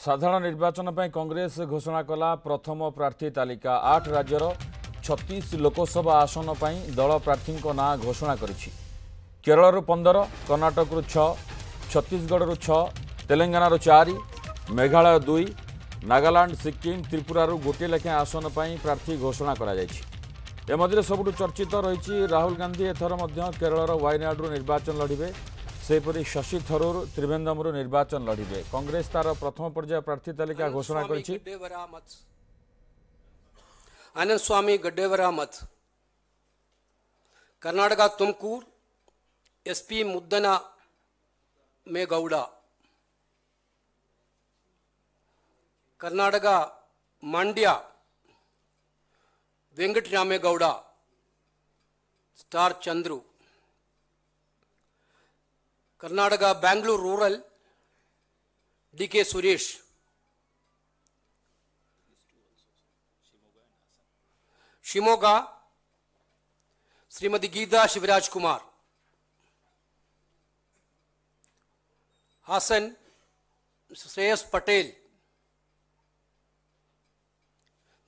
ସାଧାରଣ ନିର୍ବାଚନ ପାଇଁ କଂଗ୍ରେସ ଘୋଷଣା କଲା ପ୍ରଥମ ପ୍ରାର୍ଥୀ ତାଲିକା ଆଠ ରାଜ୍ୟର ଛତିଶ ଲୋକସଭା ଆସନ ପାଇଁ ଦଳ ପ୍ରାର୍ଥୀଙ୍କ ନାଁ ଘୋଷଣା କରିଛି କେରଳରୁ ପନ୍ଦର କର୍ଣ୍ଣାଟକରୁ ଛଅ ଛତିଶଗଡ଼ରୁ ଛଅ ତେଲେଙ୍ଗାନାରୁ ଚାରି ମେଘାଳୟ ଦୁଇ ନାଗାଲାଣ୍ଡ ସିକ୍କିମ ତ୍ରିପୁରାରୁ ଗୋଟିଏ ଲେଖାଏଁ ଆସନ ପାଇଁ ପ୍ରାର୍ଥୀ ଘୋଷଣା କରାଯାଇଛି ଏ ମଧ୍ୟରେ ସବୁଠୁ ଚର୍ଚ୍ଚିତ ରହିଛି ରାହୁଲ ଗାନ୍ଧୀ ଏଥର ମଧ୍ୟ କେରଳର ୱାଇନାଡ଼ରୁ ନିର୍ବାଚନ ଲଢ଼ିବେ ସେହିପରି ଶଶି ଥରୁର ତ୍ରିଭେନ୍ଦ୍ରମରୁ ନିର୍ବାଚନ ଲଢ଼ିବେ କଂଗ୍ରେସ ତାର ପ୍ରଥମ ପର୍ଯ୍ୟାୟ ପ୍ରାର୍ଥୀ ତାଲିକା ଘୋଷଣା କରିଛି आनंद स्वामी गड्डेवरा मत Karnataka Tumkur SP Muddahanumegowda Karnataka Mandya Venkataramegowda star Chandru Karnataka Bangalore rural D K Suresh शिमोग Shrimati Gita Shivraj Kumar Haasan Shreyas Patel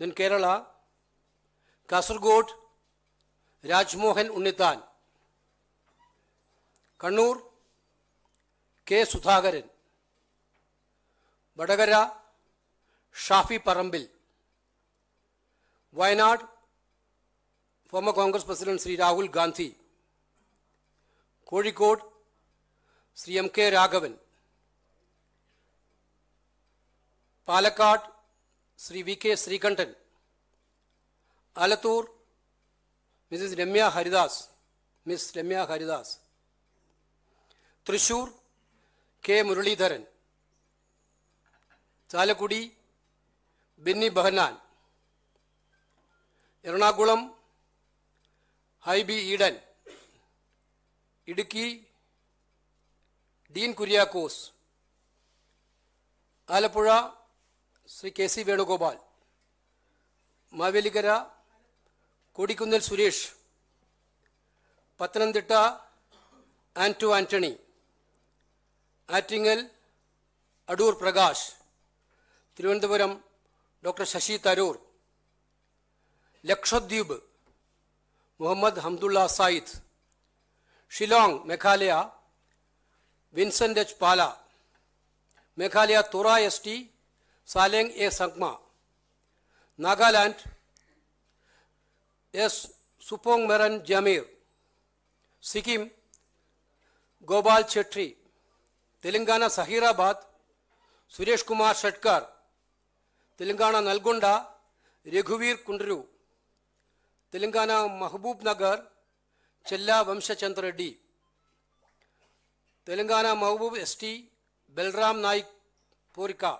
दिन Kerala Kasaragod Rajmohan Unnithan Kannur K Sudhakaran Vadakara Shafi Parambil Wayanad former Congress president Shri Rahul Gandhi Kozhikode Shri M K Raghavan Palakkad Shri V K Sreekandan Alathur Mrs Ramya Haridas Miss Ramya Haridas Thrissur K Muraleedharan Chalakudy Benny Behanan Ernakulam Hibi Eden Idukki Dean Kuriakose Alappuzha Shri K C Venugopal Mavelikkara Kodikunnil Suresh Pathanamthitta Anto Antony Attingal Adoor Prakash Thiruvananthapuram doctor Shashi Tharoor Lakshadweep Muhammad Hamdullah Sayeed Shillong Meghalaya Vincent H Pala Meghalaya Tura S T Saleng A Sangma Nagaland S Supong Meren Jamir Sikkim Gopal Chettri Telangana Zaheerabad Suresh Kumar Shetkar Telangana Nalgonda రఘువీర్ కుండ్రు తెలంగాణ మహబూబ్ నగర్ చెల్లా వంశచంద్రెడ్డి తెలంగాణ మహబూబ్ ఎస్టీ బెల్రామ్ నాయక్ పోరికా